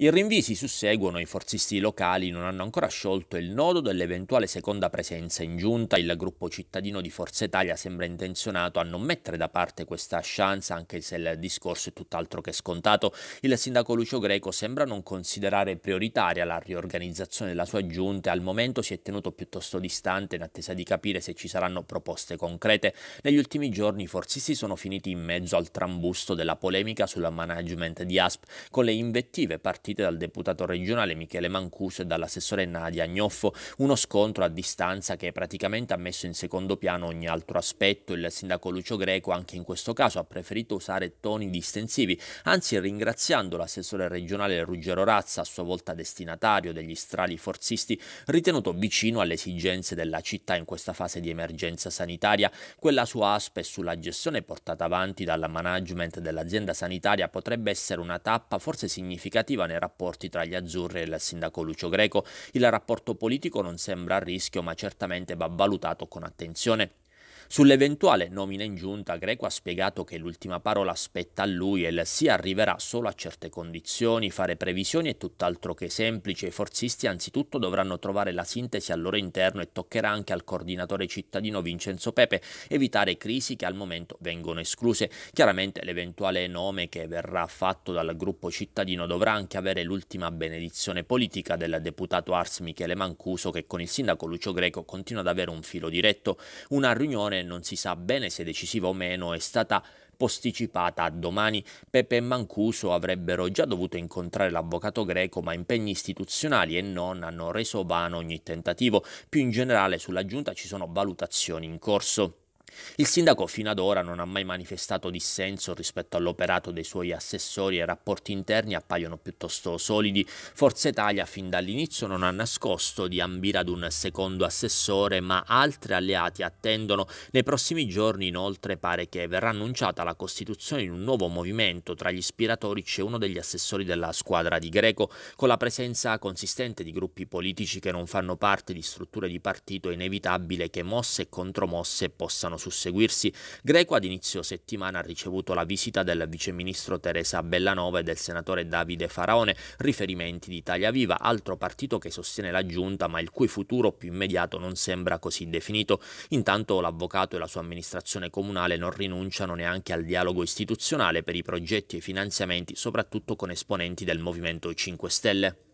I rinvii si susseguono i forzisti locali non hanno ancora sciolto il nodo dell'eventuale seconda presenza in giunta. Il gruppo cittadino di Forza Italia sembra intenzionato a non mettere da parte questa chance, anche se il discorso è tutt'altro che scontato. Il sindaco Lucio Greco sembra non considerare prioritaria la riorganizzazione della sua giunta e al momento si è tenuto piuttosto distante in attesa di capire se ci saranno proposte concrete. Negli ultimi giorni i forzisti sono finiti in mezzo al trambusto della polemica sul management di ASP con le invettive particolari partite dal deputato regionale Michele Mancuso e dall'assessore Nadia Agnoffo, uno scontro a distanza che praticamente ha messo in secondo piano ogni altro aspetto. Il sindaco Lucio Greco anche in questo caso ha preferito usare toni distensivi, anzi ringraziando l'assessore regionale Ruggero Razza, a sua volta destinatario degli strali forzisti, ritenuto vicino alle esigenze della città in questa fase di emergenza sanitaria. Quella sua ASPE sulla gestione portata avanti dal management dell'azienda sanitaria potrebbe essere una tappa forse significativa nel rapporti tra gli azzurri e il sindaco Lucio Greco. Il rapporto politico non sembra a rischio, ma certamente va valutato con attenzione. Sull'eventuale nomina in giunta, Greco ha spiegato che l'ultima parola spetta a lui e il sì arriverà solo a certe condizioni, fare previsioni è tutt'altro che semplice, i forzisti anzitutto dovranno trovare la sintesi al loro interno e toccherà anche al coordinatore cittadino Vincenzo Pepe evitare crisi che al momento vengono escluse. Chiaramente l'eventuale nome che verrà fatto dal gruppo cittadino dovrà anche avere l'ultima benedizione politica del deputato Ars Michele Mancuso che con il sindaco Lucio Greco continua ad avere un filo diretto. Una riunione decisione, non si sa bene se decisiva o meno, è stata posticipata a domani. Pepe e Mancuso avrebbero già dovuto incontrare l'avvocato greco, ma impegni istituzionali e non hanno reso vano ogni tentativo. Più in generale sulla giunta ci sono valutazioni in corso. Il sindaco fino ad ora non ha mai manifestato dissenso rispetto all'operato dei suoi assessori e i rapporti interni appaiono piuttosto solidi. Forza Italia fin dall'inizio non ha nascosto di ambire ad un secondo assessore, ma altri alleati attendono. Nei prossimi giorni inoltre pare che verrà annunciata la costituzione di un nuovo movimento. Tra gli ispiratori c'è uno degli assessori della squadra di Greco, con la presenza consistente di gruppi politici che non fanno parte di strutture di partito è inevitabile che mosse e contromosse possano susseguirsi greco ad inizio settimana ha ricevuto la visita del viceministro Teresa Bellanova e del senatore Davide Faraone, riferimenti di Italia Viva, altro partito che sostiene la giunta ma il cui futuro più immediato non sembra così definito. Intanto l'avvocato e la sua amministrazione comunale non rinunciano neanche al dialogo istituzionale per i progetti e i finanziamenti, soprattutto con esponenti del Movimento 5 Stelle.